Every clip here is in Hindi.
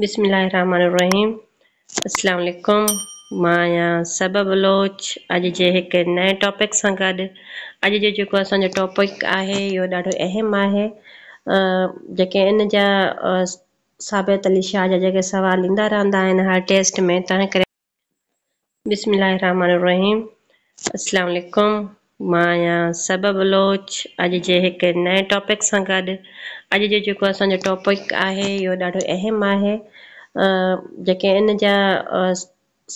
बिसमीम् असलकुम मां सबब लोच अज के एक नए टॉपिक से गॾु अॼु जो जेको असांजो टॉपिक आहे इहो ॾाढो अहम है जेके इन जा साबित अली शाह जा जेके सुवाल ईंदा हर टेस्ट में तंहिं करे रहीम असलकुम मां आहियां सबबु लोच अॼु जे हिकु नए टॉपिक सां गॾु अॼु जो जेको असांजो टॉपिक आहे इहो ॾाढो अहम आहे जेके इन जा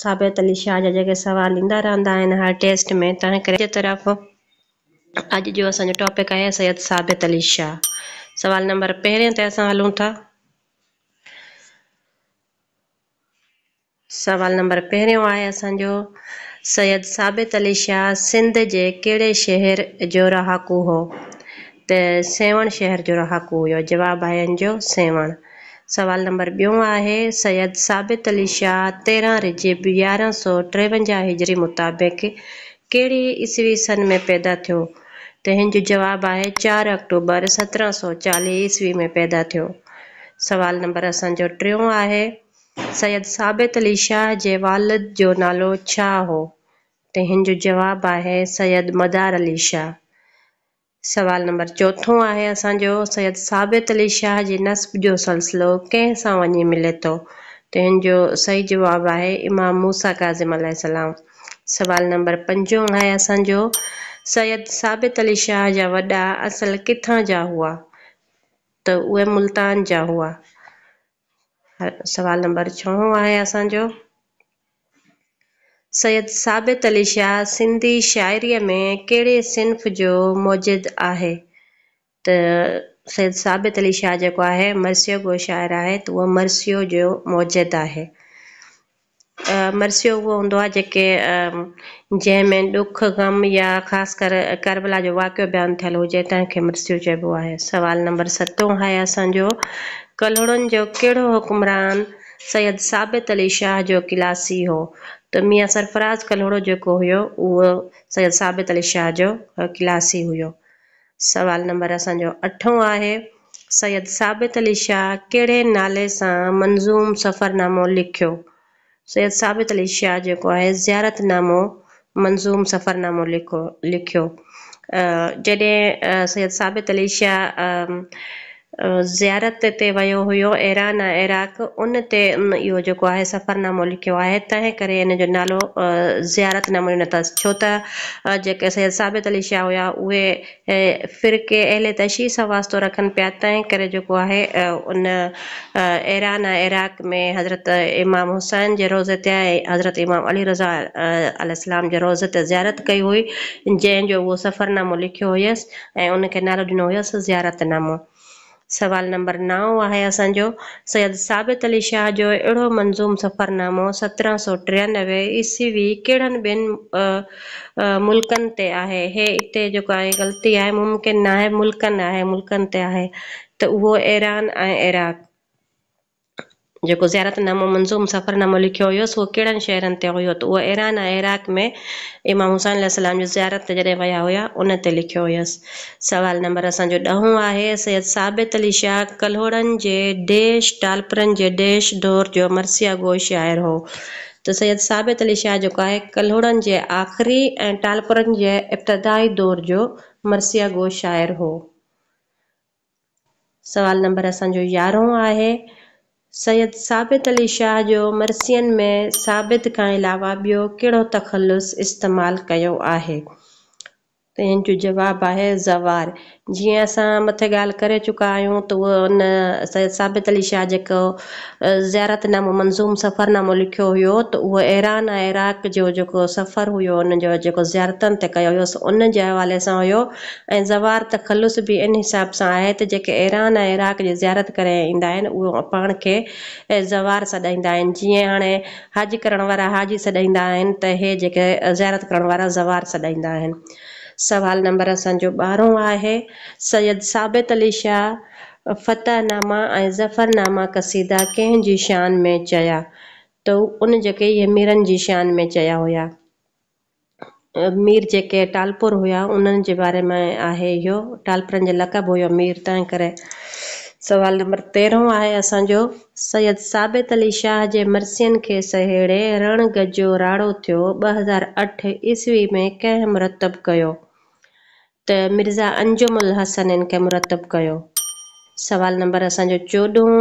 साबित अली शाह जा जेके सवाल ईंदा रहंदा आहिनि हर टेस्ट में तंहिं करे तरफ़ अॼु जो असांजो टॉपिक आहे सैद साबित अली शाह सवालु नंबर पहिरियों ते असां हलूं था सवालु नंबर पहिरियों आहे असांजो सैयद साबित अली शाह सिंध के कड़े शहर जो रहाकू हो त सेवण शहर जो रहाकू हो जवाब है हिन जो सेवण सवाल नंबर बो है सैयद साबित अली शाह तेरह रिजिब यारहं सौ टेवंजा हिजरी मुताबिक़ कड़ी ईस्वी सन में पैदा थो तो जवाब जो चार अक्टूबर सत्रह सौ चालीह ईस्वी में पैदा थो सवाल नंबर असो टों है सैयद साबित अली शाह के वालिद जो नालो हो सकते हैं जो जवाब है सैयद मदार अली शाह सवाल नंबर चोथों है असो सैयद साबित अली शाह जे नस्ब जो सिलसिलो कंहिं सां मिले तो तंहिंजो सही जवाब है इमाम मूसा काज़िम अलाम सवाल नंबर पंजो है असो सैयद साबित अली शाह जा वॾा असल किथा जा हुआ तो उ मुल्तान जा हुआ सवाल नंबर छो है असो सैयद साबित अली शाह सिंधी शायरी में कड़े सिंफ जो मौजिद है त सैयद साबित अली शाह जो है मरसियो को शायर है तो वह मरसियो जो मौजिद है मरसियो वो हों आहे जैमें दुख ग़म या खास कर करबला जो वाक्य बयान थियलु हो तंहिंखे मर्सियो चइबो सवाल नंबर सतों है असो कलोड़न जो कड़ो हुक्मरान सैयद साबित अली शाह जो किलासी हो तो मियाँ सरफराज़ कलोड़ो जो हुयो उहो सैद साबित अली शाह जो क्लासी हुयो सवाल नंबर असो अठों है सैयद साबित अली शाह कड़े नाले से मंज़ूम सफ़रनामो लिखो सैयद साबित अली शाह जेको आहे ज़ियारतनामो मंज़ूम सफ़रनामो लिखो लिखो जॾहिं सैयद साबित अली शाह ज़ियारत ते वियो हुयो इरान इराक उन ते इहो जेको है सफ़रनामो लिखियो आहे तंहिं करे हिन जो नालो ज़ियारत नामो ॾिनो छो त जेके सैद साबित अली शाह हुआ उ फ़िरके अहल तशी सां वास्तो रखन पिया तंहिं करे उन इरान इराक में हज़रत इमाम हुसैन के रोज ते हज़रत इमाम अली रज़ा अलाम जे रोज़े ते ज़ियारत कई हुई जंहिंजो वो सफ़रनामो लिखो हुयसि ऐं उनखे नालो ॾिनो हुयसि ज़ियारतनामो सवाल नंबर नव है असो सैयद साबित अली शाह जो अड़ो मंज़ूम सफ़रनामो सत्रह सौ टियानवे ईस्वी कहिड़नि बिन मुल्क है आहे हे हिते जेको ग़लती है मुमकिन ना है मुल्कनि है मुल्कनि है तो वो ईरान इराक़ जो ज़्यारतनामो मंज़ूम सफ़रनामो लिखो हुयोसि वो कड़े शहर से हुए तो वह ईरान इराक में इमाम हुसैन सलाम जी ज़्यारत जैसे वह हुआ उन लिखो हुए सवाल नंबर असो ॾहों है सैयद साबित अली शाह कलहोड़न के देश टालपरन के देश दौर जो मरसिया गो शायर हो तो सैयद साबित अली शाह जो है कलहोड़न के आख़िरी ए टालपरन के इब्तदाई दौर जो मरसिया गो शायर हो सवाल नंबर असो यारहों है सैयद साबित अली शाह जो मर्सियन में साबित खां अलावा ॿियो कहिड़ो तख़ल्लुस इस्तेमालु कयो आहे जो जवाबु आहे ज़वार जीअं असां मथे ॻाल्हि करे चुका आहियूं त उहो उन साबित अली शाह जेको ज़ारतनामो मंज़ूम सफ़रनामो लिखियो हुयो त उहो ईरान ऐं इराक जो जेको सफ़रु हुयो उनजो जेको ज़ारतनि ते कयो हुयोसि उन जे हवाले सां हुयो ऐं ज़वार त ख़लुस बि इन हिसाब सां आहे त जेके ईरान ऐं इराक जी ज़ारत करे ईंदा आहिनि उहो पाण खे ज़वार सॾाईंदा आहिनि जीअं हाणे हाजी करण वारा हाजी सॾाईंदा आहिनि त इहे जेके ज़ारत करण वारा ज़वार सॾाईंदा आहिनि सवाल नंबर असो ॿारहों है सैयद साबित अली शाह फतेहनामा ज़फ़रनामा कसीदा कंहिंजी शान में चया तो उन जेके ये मीरन की शान में चया हुया मीर जेके टालपुर हुया उन्हनि बारे में आहे यो टालपुर जो लक़ब हुयो मीर तंहिं सवाल नंबर तेरहों है असो सैयद साबित अली शाह जे मर्सियन खे सहेड़े रण गजो राड़ो थियो ॿ हज़ार अठ ईस्वी में कें मुरतब कयो त मिर्ज़ा अंजुमुल हसन हिन खे मुरतबु कयो सवाल नंबर असो चोॾहों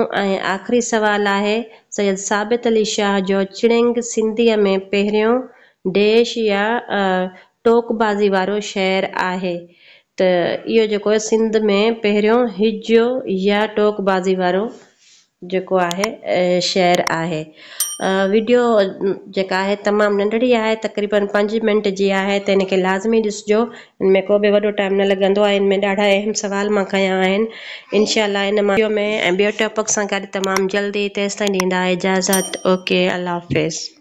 आख़िरी सवाल है सैयद साबित अली शाह जो चिड़िंग सिंधीअ में पहिरियों देश या टोकबाज़ी वारो शहर आहे त इहो जेको आहे सिंध में पहिरियों हिजो या टोक बाज़ी वारो जेको आहे शहर आहे वीडियो जेका आहे तमामु नंढड़ी आहे तक़रीबन पंज मिंट जी आहे त हिन लाज़मी ॾिसिजो हिन में को बि वॾो टाइम न लॻंदो आहे हिन में ॾाढा अहम सवाल मां कया आहिनि इनशा इन मां में ऐं ॿियो टॉपिक सां गॾु तमामु जल्दी तेसि ताईं ॾींदा इजाज़त ओके अलाह हाफ़िज़